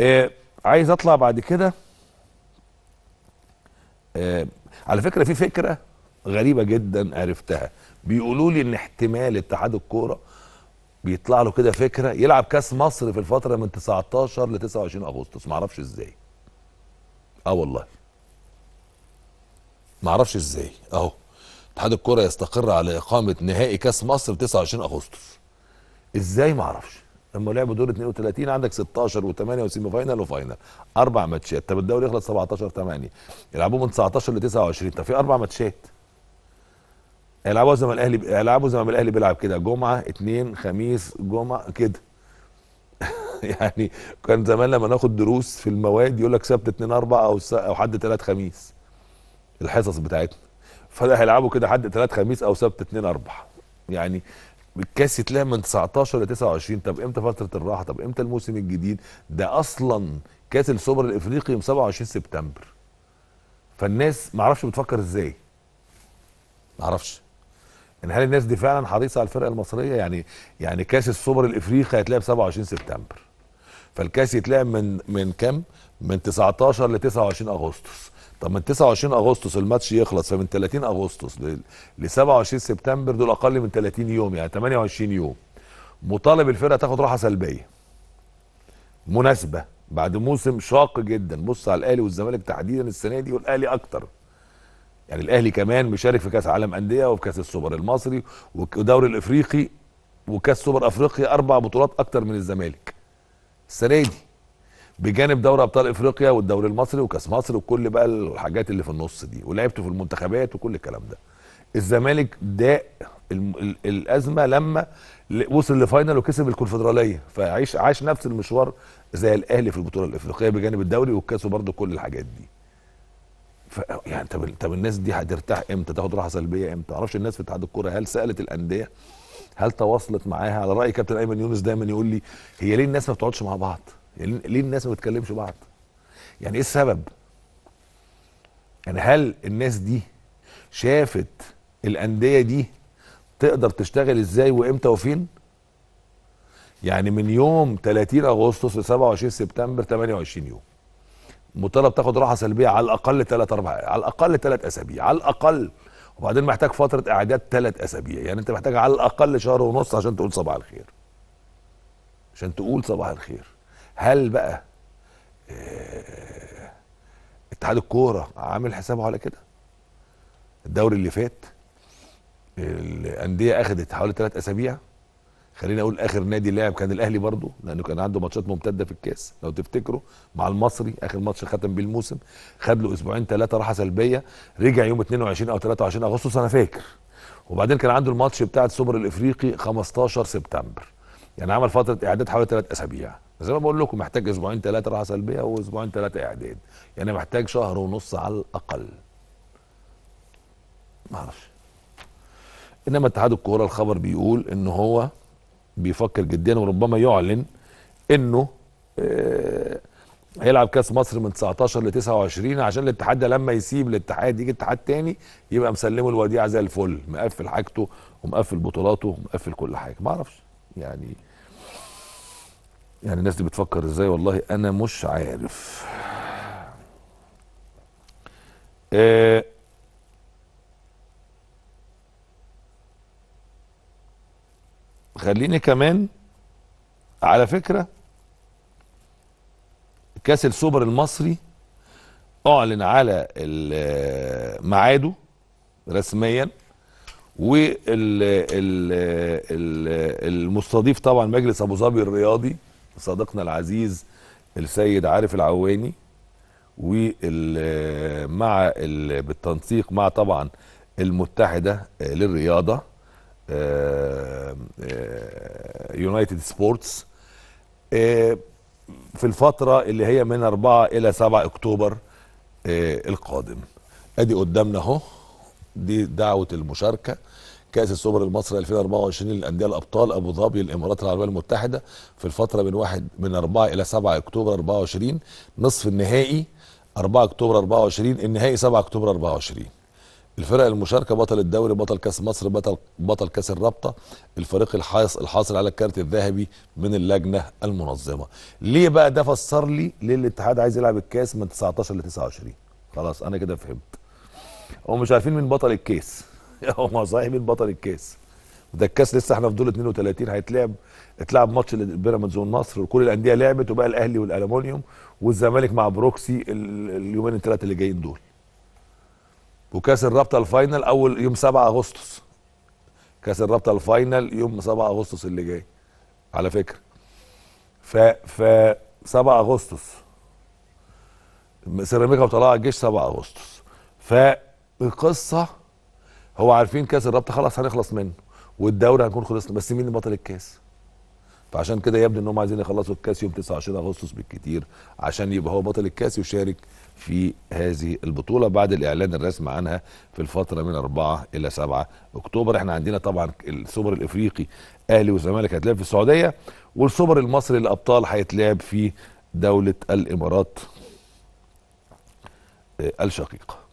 آه عايز اطلع بعد كده آه على فكره في فكره غريبه جدا عرفتها بيقولوا لي ان احتمال اتحاد الكوره بيطلع له كده فكره يلعب كاس مصر في الفتره من 19 ل 29 اغسطس ما اعرفش ازاي اه والله ما اعرفش ازاي اهو اتحاد الكوره يستقر على اقامه نهائي كاس مصر 29 اغسطس ازاي ما اعرفش لما لعبوا دور 32 عندك 16 و8 وسيمي فاينل وفاينل اربع ماتشات طب الدوري يخلص 17 8 يلعبوا من 19 ل 29 طب في اربع ماتشات يلعبوا زي ما الاهلي يلعبوا زي ما الاهلي بيلعب كده جمعه اثنين خميس جمعه كده يعني كان زمان لما ناخد دروس في المواد يقول لك سبت اثنين اربع او او حد ثلاث خميس الحصص بتاعتنا فده هيلعبوا كده حد ثلاث خميس او سبت اثنين اربع يعني الكاس يتلعب من 19 ل 29 طب امتى فتره الراحه طب امتى الموسم الجديد ده اصلا كاس السوبر الافريقي يوم 27 سبتمبر فالناس ما اعرفش بتفكر ازاي ما اعرفش ان يعني هل الناس دي فعلا حريصه على الفرقه المصريه يعني يعني كاس السوبر الافريقي هيتلعب 27 سبتمبر فالكاس يتلعب من من كام من 19 ل 29 اغسطس طب من 29 اغسطس الماتش يخلص فمن 30 اغسطس ل 27 سبتمبر دول اقل من 30 يوم يعني 28 يوم مطالب الفرقه تاخد راحه سلبيه مناسبه بعد موسم شاق جدا بص على الاهلي والزمالك تحديدا السنه دي والاهلي اكتر يعني الاهلي كمان مشارك في كاس عالم انديه وفي كاس السوبر المصري ودوري الافريقي وكاس سوبر افريقيا اربع بطولات اكتر من الزمالك السنه دي بجانب دوري ابطال افريقيا والدوري المصري وكاس مصر وكل بقى الحاجات اللي في النص دي ولعبت في المنتخبات وكل الكلام ده الزمالك داق الازمه لما وصل لفاينل وكسب الكونفدراليه فعيش عاش نفس المشوار زي الاهلي في البطوله الافريقيه بجانب الدوري والكاس وبرده كل الحاجات دي ف يعني طب طب الناس دي هترتاح امتى تاخد راحه سلبيه امتى ما اعرفش الناس في اتحاد الكوره هل سالت الانديه هل تواصلت معاها على راي كابتن ايمن يونس دايما يقول لي هي ليه الناس ما بتقعدش مع بعض يعني ليه الناس ما بتكلمش بعض يعني ايه السبب يعني هل الناس دي شافت الانديه دي تقدر تشتغل ازاي وامتى وفين يعني من يوم 30 اغسطس ل 27 سبتمبر 28 يوم مطالب تاخد راحه سلبيه على الاقل 3 4 على الاقل 3 اسابيع على الاقل وبعدين محتاج فتره اعداد 3 اسابيع يعني انت محتاج على الاقل شهر ونص عشان تقول صباح الخير عشان تقول صباح الخير هل بقى اه اتحاد الكوره عامل حسابه على كده الدوري اللي فات الانديه اخذت حوالي ثلاث اسابيع خليني اقول اخر نادي لعب كان الاهلي برضه لانه كان عنده ماتشات ممتده في الكاس لو تفتكروا مع المصري اخر ماتش ختم بيه الموسم خد له اسبوعين ثلاثه راحه سلبيه رجع يوم 22 او 23 اغسطس انا فاكر وبعدين كان عنده الماتش بتاع السوبر الافريقي 15 سبتمبر يعني عمل فتره اعداد حوالي ثلاث اسابيع زي ما بقول لكم محتاج اسبوعين ثلاثه راحه سلبيه واسبوعين ثلاثه اعداد يعني محتاج شهر ونص على الاقل ما اعرفش انما اتحاد الكوره الخبر بيقول ان هو بيفكر جديا وربما يعلن انه آه، هيلعب كاس مصر من 19 ل 29 عشان الاتحاد ده لما يسيب الاتحاد يجي اتحاد تاني يبقى مسلمه الوديعه زي الفل مقفل حاجته ومقفل بطولاته ومقفل كل حاجه ما اعرفش يعني يعني الناس دي بتفكر ازاي والله انا مش عارف آه خليني كمان على فكرة كاس السوبر المصري اعلن على ميعاده رسميا والمستضيف طبعا مجلس ابو ظبي الرياضي صديقنا العزيز السيد عارف العواني ومع بالتنسيق مع طبعا المتحده للرياضه يونايتد آه، سبورتس آه، آه، في الفتره اللي هي من 4 الى 7 اكتوبر القادم ادي قدامنا اهو دي دعوه المشاركه كاس السوبر المصري 2024 للانديه الابطال ابو ظبي الامارات العربيه المتحده في الفتره من 1 من 4 الى 7 اكتوبر 24 نصف النهائي 4 اكتوبر 24 النهائي 7 اكتوبر 24 الفرق المشاركه بطل الدوري بطل كاس مصر بطل بطل كاس الرابطه الفريق الحاصل الحاصل على الكارت الذهبي من اللجنه المنظمه ليه بقى ده فسر لي ليه الاتحاد عايز يلعب الكاس من 19 ل 29 خلاص انا كده فهمت هم مش عارفين مين بطل الكيس هو ما صحيح مين بطل الكاس ده الكاس لسه احنا في دور 32 هيتلعب اتلعب ماتش بيراميدز والنصر وكل الانديه لعبت وبقى الاهلي والالومنيوم والزمالك مع بروكسي اليومين الثلاثه اللي جايين دول وكاس الرابطه الفاينل اول يوم 7 اغسطس كاس الرابطه الفاينل يوم 7 اغسطس اللي جاي على فكره ف ف 7 اغسطس سيراميكا وطلائع الجيش 7 اغسطس فالقصه هو عارفين كاس الرابطه خلاص هنخلص منه والدوري هنكون خلصنا بس مين اللي بطل الكاس؟ فعشان كده يبدو ان هم عايزين يخلصوا الكاس يوم 29 اغسطس بالكتير عشان يبقى هو بطل الكاس يشارك في هذه البطوله بعد الاعلان الرسمي عنها في الفتره من 4 الى 7 اكتوبر احنا عندنا طبعا السوبر الافريقي اهلي وزمالك هيتلعب في السعوديه والسوبر المصري للابطال هيتلعب في دوله الامارات آه، الشقيقه